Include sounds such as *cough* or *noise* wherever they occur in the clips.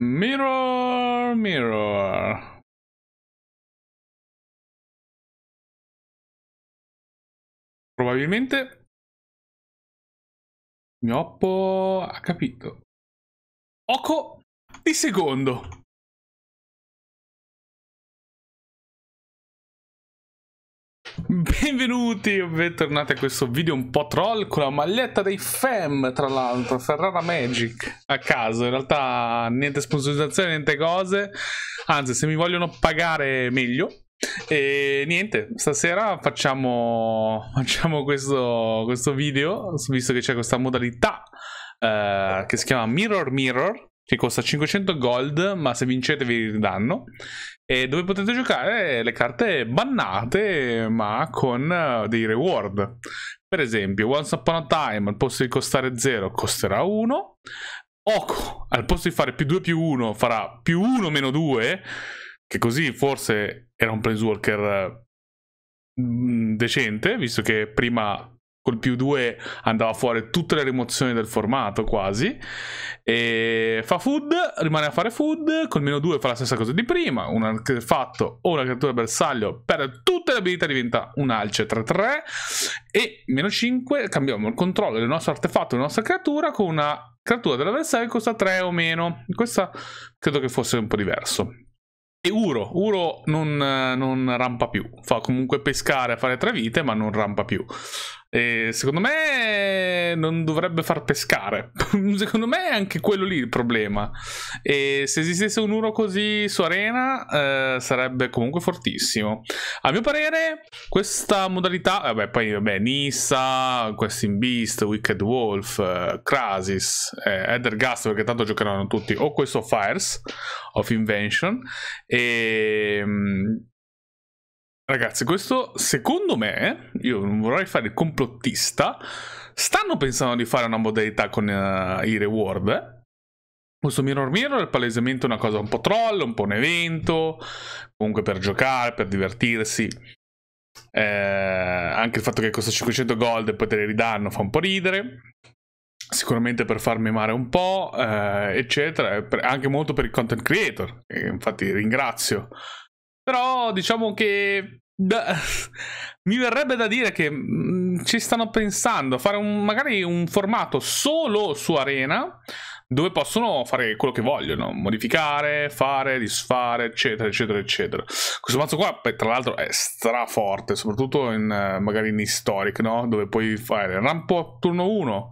Mirror, mirror. Probabilmente Gnoppo ha capito. Oco di secondo. Benvenuti e bentornati a questo video un po' troll con la maglietta dei FEM tra l'altro, Ferrara Magic a caso, in realtà niente sponsorizzazione, niente cose anzi se mi vogliono pagare meglio e niente, stasera facciamo, facciamo questo, questo video visto che c'è questa modalità eh, che si chiama Mirror Mirror che costa 500 gold, ma se vincete vi ridanno. E dove potete giocare le carte bannate, ma con eh, dei reward. Per esempio, Once Upon a Time, al posto di costare 0, costerà 1. Oco, al posto di fare più 2 più 1, farà più 1 meno 2, che così forse era un planeswalker mm, decente, visto che prima col più 2 andava fuori tutte le rimozioni del formato quasi e fa food rimane a fare food col meno 2 fa la stessa cosa di prima un artefatto o una creatura bersaglio perde tutte le abilità diventa un alce 3-3 e meno 5 cambiamo il controllo del nostro artefatto della nostra creatura con una creatura dell'avversario che costa 3 o meno questa credo che fosse un po' diverso e Uro, Uro non, non rampa più, fa comunque pescare a fare tre vite ma non rampa più e secondo me non dovrebbe far pescare. *laughs* secondo me è anche quello lì il problema. E se esistesse un Uro così su Arena eh, sarebbe comunque fortissimo. A mio parere, questa modalità, vabbè, poi vabbè, Nissa, Questing Beast, Wicked Wolf, eh, Crasis, eh, Edergast, perché tanto giocheranno tutti o questo Fires of Invention. E ehm, Ragazzi, questo secondo me, io non vorrei fare il complottista, stanno pensando di fare una modalità con uh, i reward. Eh? Questo Mirror Mirror è palesemente una cosa un po' troll, un po' un evento, comunque per giocare, per divertirsi. Eh, anche il fatto che costa 500 gold e poi te le ridanno fa un po' ridere. Sicuramente per farmi memare un po', eh, eccetera. Anche molto per il content creator, infatti ringrazio però diciamo che da... *laughs* mi verrebbe da dire che mh, mm, ci stanno pensando a fare un, magari un formato solo su Arena dove possono fare quello che vogliono, modificare, fare, disfare, eccetera, eccetera, eccetera. Questo mazzo qua, tra l'altro, è straforte, soprattutto in, eh, magari in Historic, no? Dove puoi fare rampo a turno 1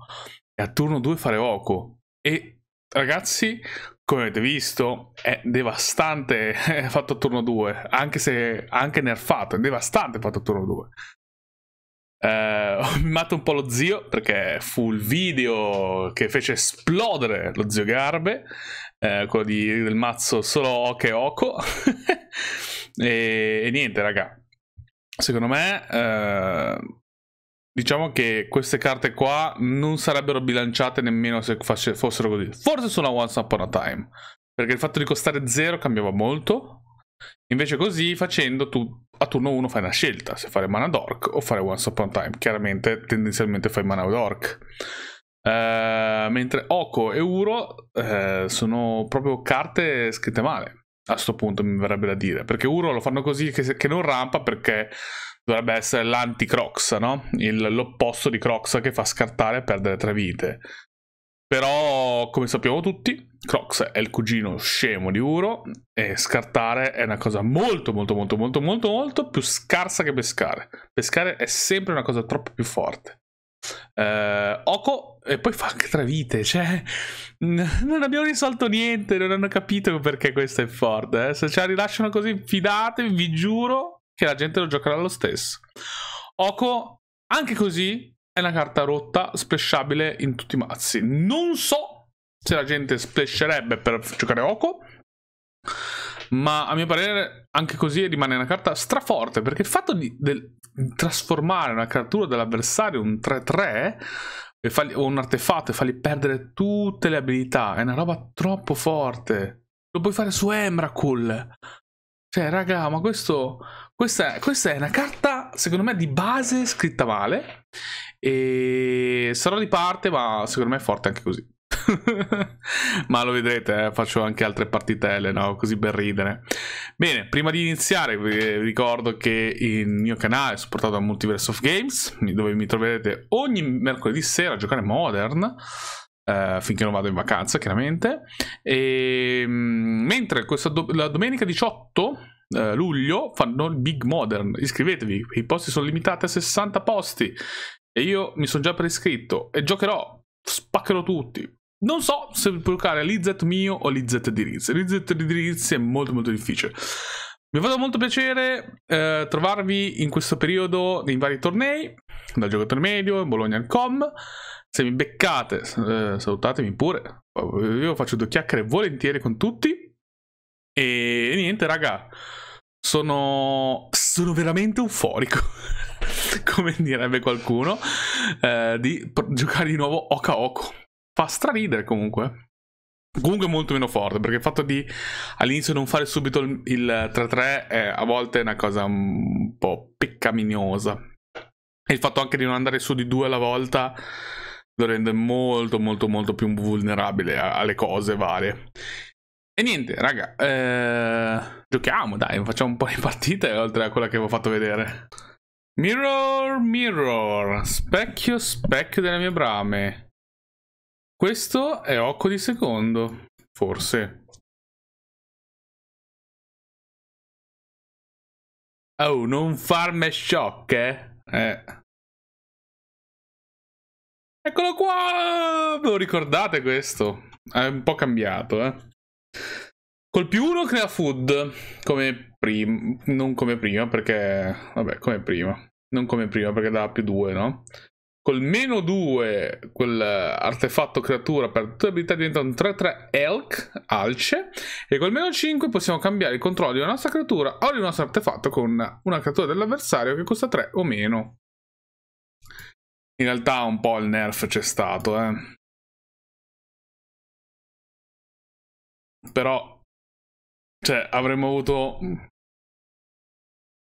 e a turno 2 fare Oku. E ragazzi, come avete visto, è devastante *laughs* è fatto a turno 2, anche se anche nerfato, è devastante fatto a turno 2. Eh, ho *laughs* mimato un po' lo zio perché fu il video che fece esplodere lo zio Garbe, eh, quello di, del mazzo solo Oke Oko. *laughs* e, e, niente, raga. Secondo me eh, Diciamo che queste carte qua non sarebbero bilanciate nemmeno se fossero così. Forse sulla Once Upon a Time. Perché il fatto di costare 0 cambiava molto. Invece così facendo tu a turno 1 fai una scelta. Se fare mana dork o fare Once Upon a Time. Chiaramente tendenzialmente fai mana dork. Uh, eh, mentre Oko e Uro uh, sono proprio carte scritte male a sto punto mi verrebbe da dire perché uno lo fanno così che, che non rampa perché dovrebbe essere l'anti-Crox no? l'opposto di Crox che fa scartare e perdere tre vite però come sappiamo tutti Crox è il cugino scemo di Uro e scartare è una cosa molto molto molto molto molto molto più scarsa che pescare pescare è sempre una cosa troppo più forte Uh, Oco e poi fa anche tre vite, cioè n- non abbiamo risolto niente, non hanno capito perché questo è forte. Eh. Se ce la rilasciano così, fidatevi, vi giuro che la gente lo giocherà lo stesso. Oko, anche così, è una carta rotta, splashable in tutti i mazzi. Non so se la gente splasherebbe per giocare Oko. ma a mio parere anche così rimane una carta straforte perché il fatto di, del, trasformare una creatura dell'avversario un 3-3 fargli, o un artefatto e fargli perdere tutte le abilità. È una roba troppo forte. Lo puoi fare su Emrakul. Cioè, raga, ma questo, questa, questa, è una carta, secondo me, di base scritta male. E sarò di parte, ma secondo me è forte anche così. *laughs* Ma lo vedrete, eh? faccio anche altre partitelle, no? Così per ridere. Bene, prima di iniziare vi ricordo che il mio canale è supportato da Multiverse of Games, dove mi troverete ogni mercoledì sera a giocare Modern. Uh, finché non vado in vacanza, chiaramente. E, ehm, mentre questa do la domenica 18 uh, eh, luglio fanno il Big Modern. Iscrivetevi, i posti sono limitati a 60 posti. E io mi sono già prescritto e giocherò. Spaccherò tutti non so se bloccare l'Izet mio o l'Izet di Riz. L'Izzet di Riz è molto molto difficile. Mi ha fatto molto piacere eh, trovarvi in questo periodo in vari tornei, da giocatore medio, Bologna com. Se mi beccate, eh, salutatemi pure. Io faccio due chiacchiere volentieri con tutti. E niente, raga, sono, sono veramente euforico. *laughs* come direbbe qualcuno, eh, di giocare di nuovo Oka Oko fa straridere comunque. Comunque è molto meno forte perché il fatto di all'inizio non fare subito il, 3-3 è a volte è una cosa un po' peccaminosa. E il fatto anche di non andare su di due alla volta lo rende molto molto molto più vulnerabile alle cose varie. E niente, raga, eh, giochiamo, dai, facciamo un po' di partite oltre a quella che avevo fatto vedere. Mirror, mirror, specchio, specchio delle mie brame. Questo è Occo di secondo, forse. Oh, non farme sciocche. eh? eh. Eccolo qua! Ve lo ricordate questo? È un po' cambiato, eh. Col più uno crea food, come prima, non come prima perché, vabbè, come prima, non come prima perché dava più due, no? col meno 2 quell'artefatto eh, creatura per tutte le abilità diventa un 3-3 elk, alce e col meno 5 possiamo cambiare il controllo di una nostra creatura o di un nostro artefatto con una creatura dell'avversario che costa 3 o meno in realtà un po' il nerf c'è stato eh. però cioè avremmo avuto mm,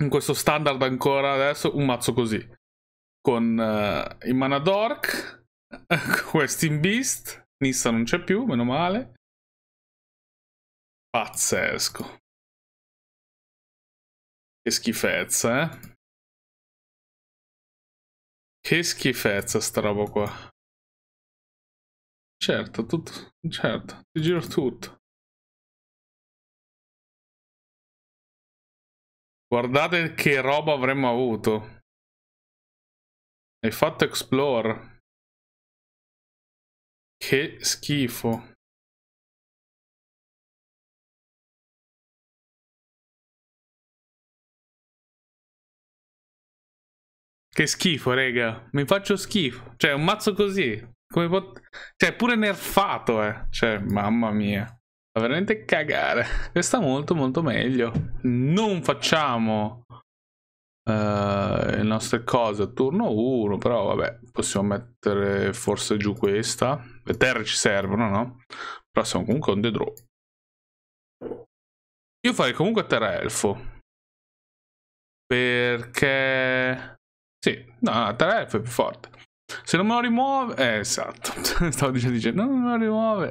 in questo standard ancora adesso un mazzo così con uh, eh, Imana Dork, Westin *laughs* Beast, Nissa non c'è più, meno male. Pazzesco. Che schifezza, eh? Che schifezza sta roba qua. Certo, tutto, certo, ti giro tutto. Guardate che roba avremmo avuto. Hai fatto explore. Che schifo. Che schifo, raga. Mi faccio schifo. Cioè, un mazzo così. Come pot... Cioè, pure nerfato, eh. Cioè, mamma mia. Fa veramente cagare. Questa molto, molto meglio. Non facciamo eh, le nostre cose a turno 1 però vabbè possiamo mettere forse giù questa le terre ci servono no? però siamo comunque un the draw io farei comunque terra elfo perché sì no terra elfo è più forte se non me lo rimuove eh, esatto *laughs* stavo dicendo, dicendo non me lo rimuove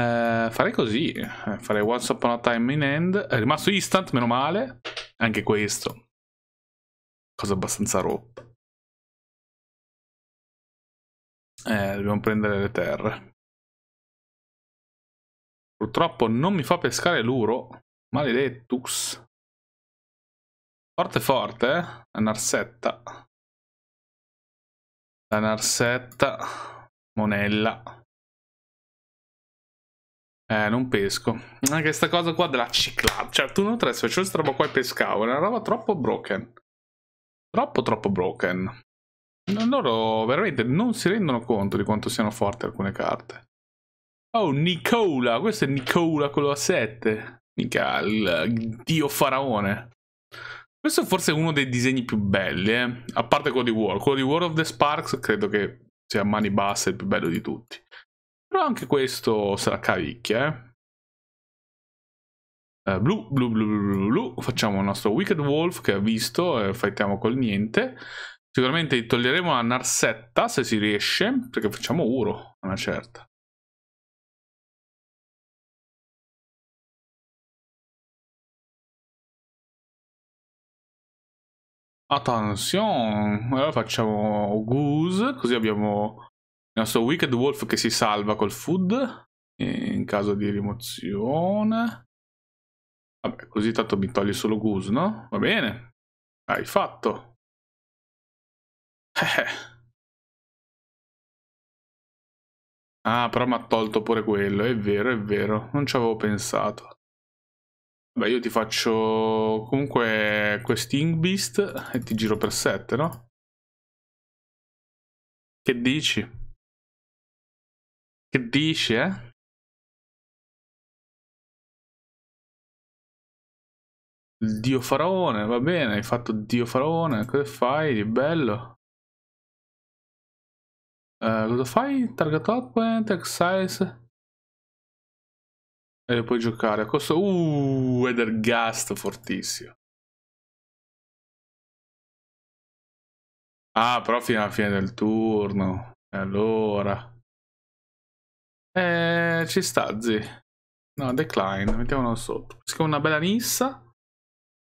eh, farei così eh, farei once upon a time in end è rimasto instant meno male anche questo cosa abbastanza rotta. Eh, dobbiamo prendere le terre. Purtroppo non mi fa pescare l'uro. Maledettus. Forte forte, eh? La narsetta. La narsetta. Monella. Eh, non pesco. Anche questa cosa qua della ciclata. Cioè, tu non tre, se facevo cioè, questa roba qua e pescavo. È una roba troppo broken troppo troppo broken. Loro veramente non si rendono conto di quanto siano forti alcune carte. Oh, Nicola, questo è Nicola quello a 7. Mica il dio faraone. Questo è forse uno dei disegni più belli, eh? a parte quello di War. Quello di War of the Sparks credo che sia a mani basse il più bello di tutti. Però anche questo sarà cavicchia, eh? eh, blu, blu, blu, blu, blu, facciamo il nostro Wicked Wolf che ha visto e fightiamo col niente. Sicuramente toglieremo la Narsetta se si riesce, perché facciamo Uro, una certa. Attenzione, allora facciamo Goose, così abbiamo il nostro Wicked Wolf che si salva col food in caso di rimozione. Vabbè, così tanto mi togli solo Gus, no? Va bene. Hai fatto. Eh. eh. Ah, però mi ha tolto pure quello. È vero, è vero. Non ci avevo pensato. Beh, io ti faccio comunque questo quest'Ing Beast e ti giro per 7, no? Che dici? Che dici, eh? il dio faraone, va bene, hai fatto dio faraone, cosa fai di bello? Uh, cosa fai? Target opponent, excise. E puoi giocare. Costa... Uh, Edergast fortissimo. Ah, però fino alla fine del turno. E allora. Eh, ci sta, zi. No, decline. Mettiamolo sotto. Peschiamo una bella nissa.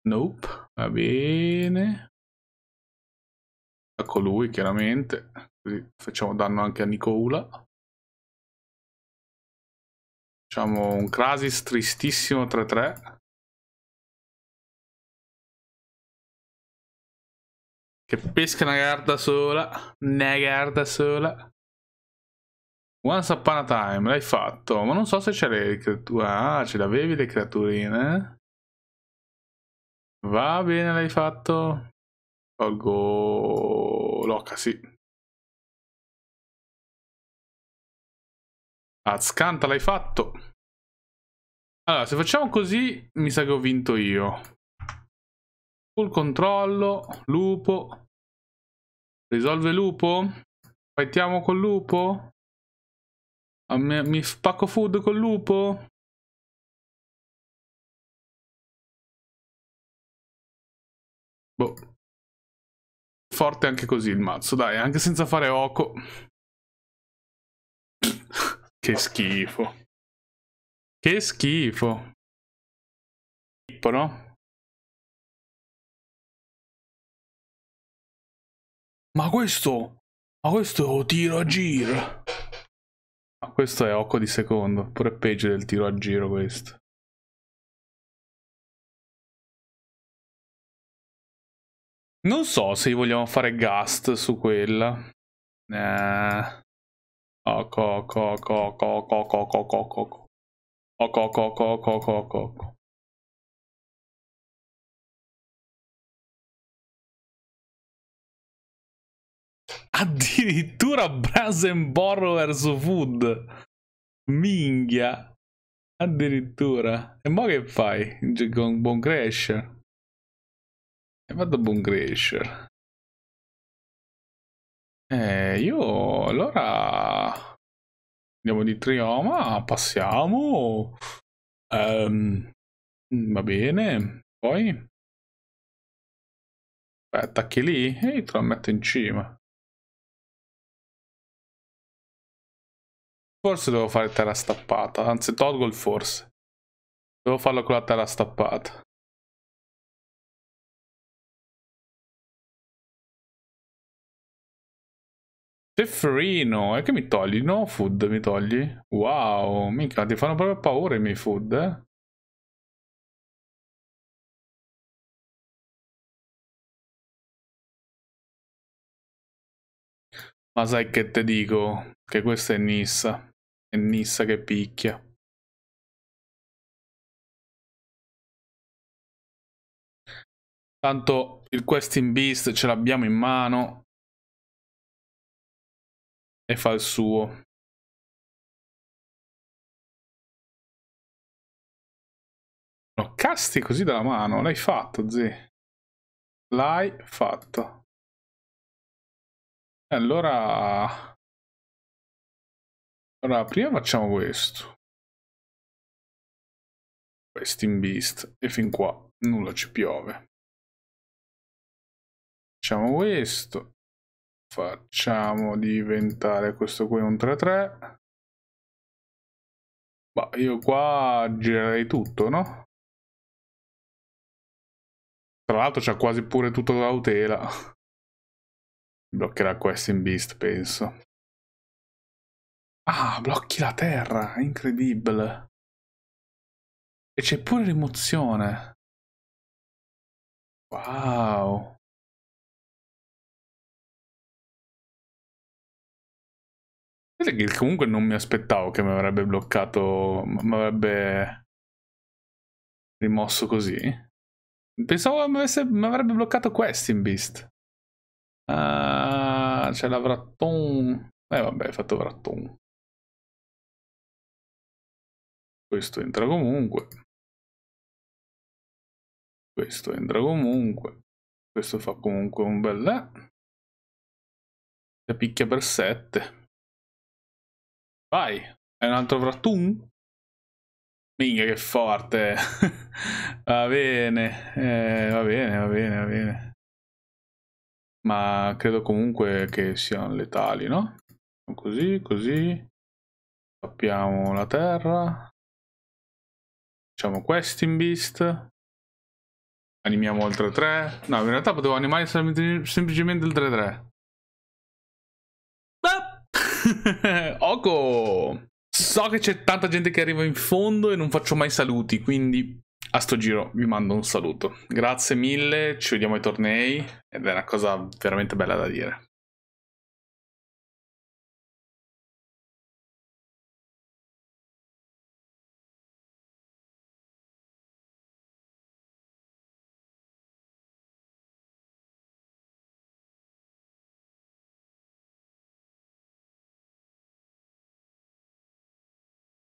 Nope, va bene. A colui, ecco chiaramente. Così facciamo danno anche a Nicola. Facciamo un Crasis tristissimo 3-3. Che pesca una carta sola. Una carta sola. Once upon a time, l'hai fatto. Ma non so se c'è le creature. Ah, ce l'avevi le creaturine. Va bene, l'hai fatto. Tolgo l'oca, sì. Azcanta, ah, l'hai fatto. Allora, se facciamo così, mi sa che ho vinto io. Full controllo, lupo. Risolve lupo? Fightiamo col lupo? Ah, mi spacco food col lupo? Boh. Forte anche così il mazzo, dai, anche senza fare Oco. che schifo. Che schifo. Pippo, no? Ma questo... Ma questo tiro a giro. Ma questo è Oco di secondo, pure peggio del tiro a giro questo. Non so se vogliamo fare gast su quella. Eh. Oco, oco, oco, oco, oco, oco, oco, oco. Oco, oco, oco, oco, oco, oco, oco. Addirittura Brasenboro vs Food. Minghia. Addirittura. E mo che fai? Con Bone Crasher? E vado a Boon Eh, io allora andiamo di Trioma, passiamo. Um, va bene, poi Beh, attacchi lì e te la metto in cima. Forse devo fare terra stappata, anzi tolgo il forse. Devo farlo con la terra stappata. Cefferino, e che mi togli? No food mi togli? Wow, mica, ti fanno proprio paura i miei food, eh? Ma sai che te dico? Che questa è Nissa. È Nissa che picchia. Tanto il questing beast ce l'abbiamo in mano e fa il suo. No, casti così dalla mano, l'hai fatto, zi. L'hai fatto. allora... Allora, prima facciamo questo. Quest in beast. E fin qua nulla ci piove. Facciamo questo facciamo diventare questo qui un 3-3 ma io qua girerei tutto no? tra l'altro c'ha quasi pure tutto la cautela bloccherà questo in beast penso ah blocchi la terra incredibile e c'è pure rimozione wow che comunque non mi aspettavo che mi avrebbe bloccato, mi avrebbe rimosso così. Pensavo mi, avesse, avrebbe bloccato in Beast. Ah, c'è la Vratton. Eh vabbè, hai fatto Vratton. Questo entra comunque. Questo entra comunque. Questo fa comunque un bel... Eh. La picchia per 7. Vai, è un altro Vratum? Minchia che forte. *laughs* va bene, eh, va bene, va bene, va bene. Ma credo comunque che siano letali, no? Così, così. Tappiamo la terra. Facciamo questing beast. Animiamo oltre 3. No, in realtà potevo animare semplicemente il 3-3. *laughs* Oco! So che c'è tanta gente che arriva in fondo e non faccio mai saluti, quindi a sto giro vi mando un saluto. Grazie mille, ci vediamo ai tornei ed è una cosa veramente bella da dire.